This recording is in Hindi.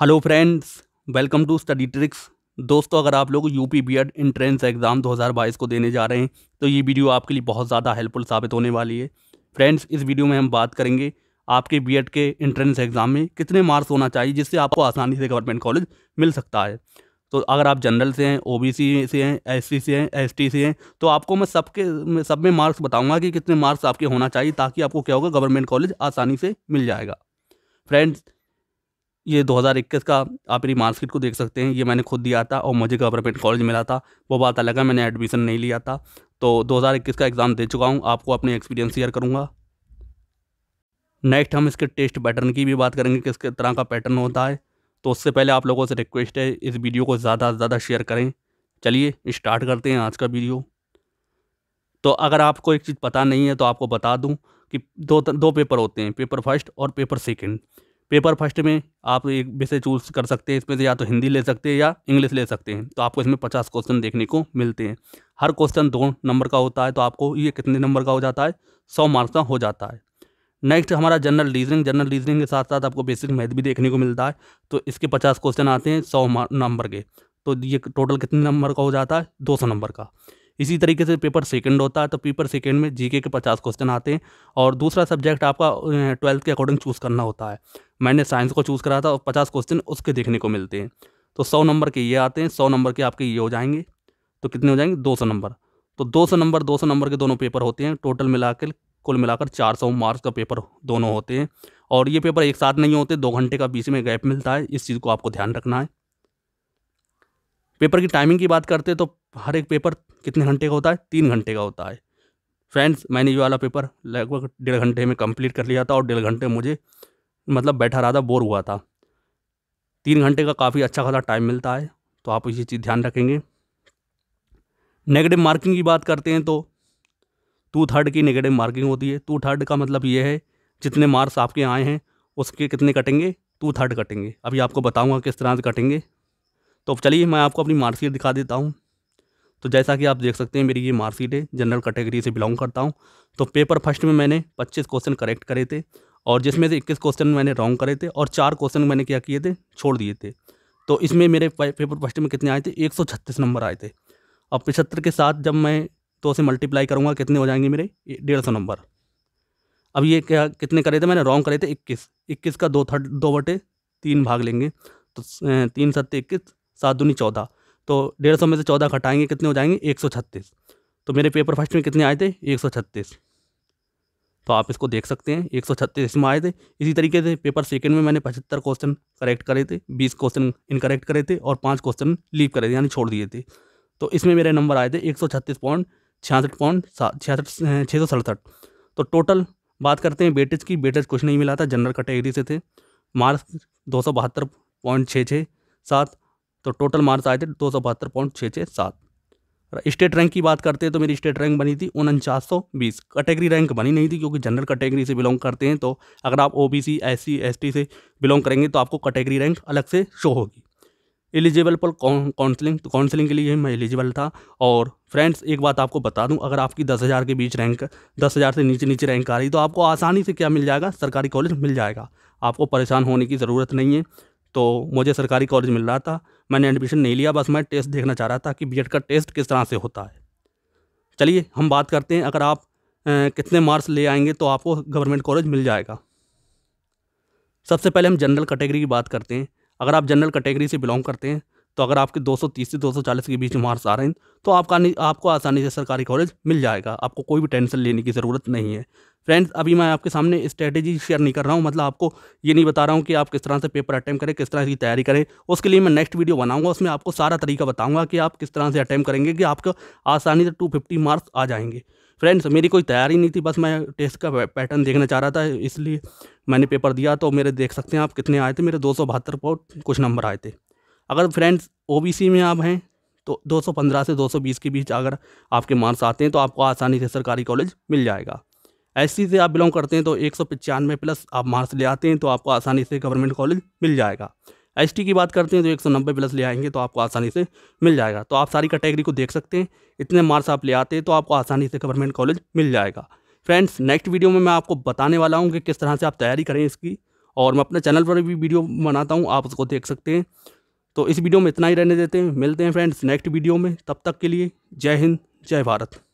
Hello friends welcome to study tricks दोस्तों अगर आप लोग यूपी बीएड एंट्रेंस एग्ज़ाम 2022 को देने जा रहे हैं तो ये वीडियो आपके लिए बहुत ज़्यादा हेल्पफुल साबित होने वाली है फ्रेंड्स इस वीडियो में हम बात करेंगे आपके बीएड के एंट्रेंस एग्ज़ाम में कितने मार्क्स होना चाहिए जिससे आपको आसानी से गवर्नमेंट कॉलेज मिल सकता है तो अगर आप जनरल से हैं ओ से हैं एस से हैं एस से हैं तो आपको मैं सबके सब में मार्क्स बताऊँगा कि कितने मार्क्स आपके होना चाहिए ताकि आपको क्या होगा गवर्नमेंट कॉलेज आसानी से मिल जाएगा फ्रेंड्स ये 2021 का आप मेरी मार्कशीट को देख सकते हैं ये मैंने खुद दिया था और मुझे गवर्नमेंट कॉलेज मिला था वो बात अलग है मैंने एडमिशन नहीं लिया था तो 2021 का एग्ज़ाम दे चुका हूँ आपको अपने एक्सपीरियंस शेयर करूँगा नेक्स्ट हम इसके टेस्ट पैटर्न की भी बात करेंगे किस तरह का पैटर्न होता है तो उससे पहले आप लोगों से रिक्वेस्ट है इस वीडियो को ज़्यादा से ज़्यादा शेयर करें चलिए स्टार्ट करते हैं आज का वीडियो तो अगर आपको एक चीज़ पता नहीं है तो आपको बता दूँ कि दो दो पेपर होते हैं पेपर फर्स्ट और पेपर सेकेंड पेपर फर्स्ट में आप एक विषय चूज कर सकते हैं इसमें से या तो हिंदी ले सकते हैं या इंग्लिश ले सकते हैं तो आपको इसमें पचास क्वेश्चन देखने को मिलते हैं हर क्वेश्चन दो नंबर का होता है तो आपको ये कितने नंबर का हो जाता है सौ मार्क्स का हो जाता है नेक्स्ट हमारा जनरल रीजनिंग जनरल रीजनिंग के साथ साथ आपको बेसिक मैथ भी देखने को मिलता है तो इसके पचास क्वेश्चन आते हैं सौ नंबर के तो ये टोटल कितने नंबर का हो जाता है दो सौ नंबर का इसी तरीके से पेपर सेकंड होता है तो पेपर सेकंड में जीके के पचास क्वेश्चन आते हैं और दूसरा सब्जेक्ट आपका ट्वेल्थ के अकॉर्डिंग चूज़ करना होता है मैंने साइंस को चूज़ करा था और पचास क्वेश्चन उसके देखने को मिलते हैं तो सौ नंबर के ये आते हैं सौ नंबर के आपके ये हो जाएंगे तो कितने हो जाएंगे दो सौ नंबर तो दो सौ नंबर दो सौ नंबर के दोनों पेपर होते हैं टोटल मिला के कुल मिलाकर चार सौ मार्क्स का पेपर दोनों होते हैं और ये पेपर एक साथ नहीं होते दो घंटे का बीच में गैप मिलता है इस चीज़ को आपको ध्यान रखना है पेपर की टाइमिंग की बात करते हैं तो हर एक पेपर कितने घंटे का होता है तीन घंटे का होता है फ्रेंड्स मैंने ये वाला पेपर लगभग डेढ़ घंटे में कंप्लीट कर लिया था और डेढ़ घंटे मुझे मतलब बैठा रहा था बोर हुआ था तीन घंटे का काफ़ी अच्छा खासा टाइम मिलता है तो आप इसी चीज़ ध्यान रखेंगे नेगेटिव मार्किंग की बात करते हैं तो टू थर्ड की नेगेटिव मार्किंग होती है टू थर्ड का मतलब ये है जितने मार्क्स आपके आए हैं उसके कितने कटेंगे टू थर्ड कटेंगे अभी आपको बताऊंगा किस तरह से कटेंगे तो चलिए मैं आपको अपनी मार्कशीट दिखा देता हूँ तो जैसा कि आप देख सकते हैं मेरी ये मार्कशीट है जनरल कैटेगरी से बिलोंग करता हूँ तो पेपर फर्स्ट में मैंने पच्चीस क्वेश्चन करेक्ट करे थे और जिसमें से इक्कीस क्वेश्चन मैंने रॉन्ग करे थे और चार क्वेश्चन मैंने क्या किए थे छोड़ दिए थे तो इसमें मेरे पेपर फर्स्ट में कितने आए थे एक सौ छत्तीस नंबर आए थे अब पचहत्तर के साथ जब मैं तो उसे मल्टीप्लाई करूँगा कितने हो जाएंगे मेरे डेढ़ सौ नंबर अब ये क्या कितने करे थे मैंने रॉन्ग करे थे इक्कीस इक्कीस का दो थर्ड दो बटे तीन भाग लेंगे तो तीन सत्ते इक्कीस सात दूनी चौदह तो डेढ़ सौ में से चौदह घटाएंगे कितने हो जाएंगे एक सौ छत्तीस तो मेरे पेपर फर्स्ट में कितने आए थे एक सौ छत्तीस तो आप इसको देख सकते हैं एक सौ आए थे इसी तरीके से पेपर सेकेंड में मैंने पचहत्तर क्वेश्चन करेक्ट करे थे बीस क्वेश्चन इनकरेक्ट करे थे और पाँच क्वेश्चन लीव करे थे यानी छोड़ दिए थे तो इसमें मेरे नंबर आए थे एक सौ छत्तीस पॉइंट छियासठ पॉइंट छियासठ छः सौ सड़सठ तो टोटल बात करते हैं बेटेज की बेटेज कुछ नहीं मिला था जनरल कैटेगरी से थे मार्क्स दो सौ बहत्तर पॉइंट छः छः सात तो टोटल मार्क्स आए थे दो सौ बहत्तर पॉइंट छः छः सात स्टेट रैंक की बात करते हैं तो मेरी स्टेट रैंक बनी थी उनचास सौ बीस कैटेगरी रैंक बनी नहीं थी क्योंकि जनरल कैटेगरी से बिलोंग करते हैं तो अगर आप O B C S C S T से बिलोंग करेंगे तो आपको कैटेगरी रैंक अलग से शो होगी एलिजिबल पर काउंसलिंग तो काउंसलिंग के लिए मैं एलिजिबल था और फ्रेंड्स एक बात आपको बता दूं अगर आपकी दस हज़ार के बीच रैंक दस हज़ार से नीचे नीचे रैंक आ रही तो आपको आसानी से क्या मिल जाएगा सरकारी कॉलेज मिल जाएगा आपको परेशान होने की ज़रूरत नहीं है तो मुझे सरकारी कॉलेज मिल रहा था मैंने एडमिशन नहीं लिया बस मैं टेस्ट देखना चाह रहा था कि बी का टेस्ट किस तरह से होता है चलिए हम बात करते हैं अगर आप कितने मार्क्स ले आएंगे तो आपको गवर्नमेंट कॉलेज मिल जाएगा सबसे पहले हम जनरल कैटेगरी की बात करते हैं अगर आप जनरल कैटेगरी से बिलोंग करते हैं तो अगर आपके 230 से 240 के बीच हम्म। मार्क्स आ रहे हैं तो आपका आपको आसानी से सरकारी कॉलेज मिल जाएगा आपको कोई भी टेंशन लेने की ज़रूरत नहीं है फ्रेंड्स अभी मैं आपके सामने स्ट्रेटेजी शेयर नहीं कर रहा हूँ मतलब आपको ये नहीं बता रहा हूँ कि आप किस तरह से पेपर अटैम्प करें किस तरह की तैयारी करें उसके लिए मैं नेक्स्ट वीडियो बनाऊंगा उसमें आपको सारा तरीका बताऊँगा कि आप किस तरह से अटैम्प करेंगे कि आपको आसानी से टू फिफ्टी मार्क्स आ जाएंगे फ्रेंड्स मेरी कोई तैयारी नहीं थी बस मैं टेस्ट का पैटर्न देखना चाह रहा था इसलिए मैंने पेपर दिया तो मेरे देख सकते हैं आप कितने आए थे मेरे दो सौ बहत्तर कुछ नंबर आए थे अगर फ्रेंड्स ओबीसी में आप हैं तो 215 से 220 के बीच अगर आपके मार्क्स आते हैं तो आपको आसानी से सरकारी कॉलेज मिल जाएगा एस से आप बिलोंग करते हैं तो एक प्लस आप मार्क्स ले आते हैं तो आपको आसानी से गवर्नमेंट कॉलेज मिल जाएगा एस की बात करते हैं तो 190 प्लस ले आएंगे तो आपको आसानी से मिल जाएगा तो आप सारी कैटेगरी को देख सकते हैं इतने मार्क्स आप ले आते हैं तो आपको आसानी से गवर्नमेंट कॉलेज मिल जाएगा फ्रेंड्स नेक्स्ट वीडियो में मैं आपको बताने वाला हूँ कि किस तरह से आप तैयारी करें इसकी और मैं अपने चैनल पर भी वीडियो बनाता हूँ आप उसको देख सकते हैं तो इस वीडियो में इतना ही रहने देते हैं मिलते हैं फ्रेंड्स नेक्स्ट वीडियो में तब तक के लिए जय हिंद जय भारत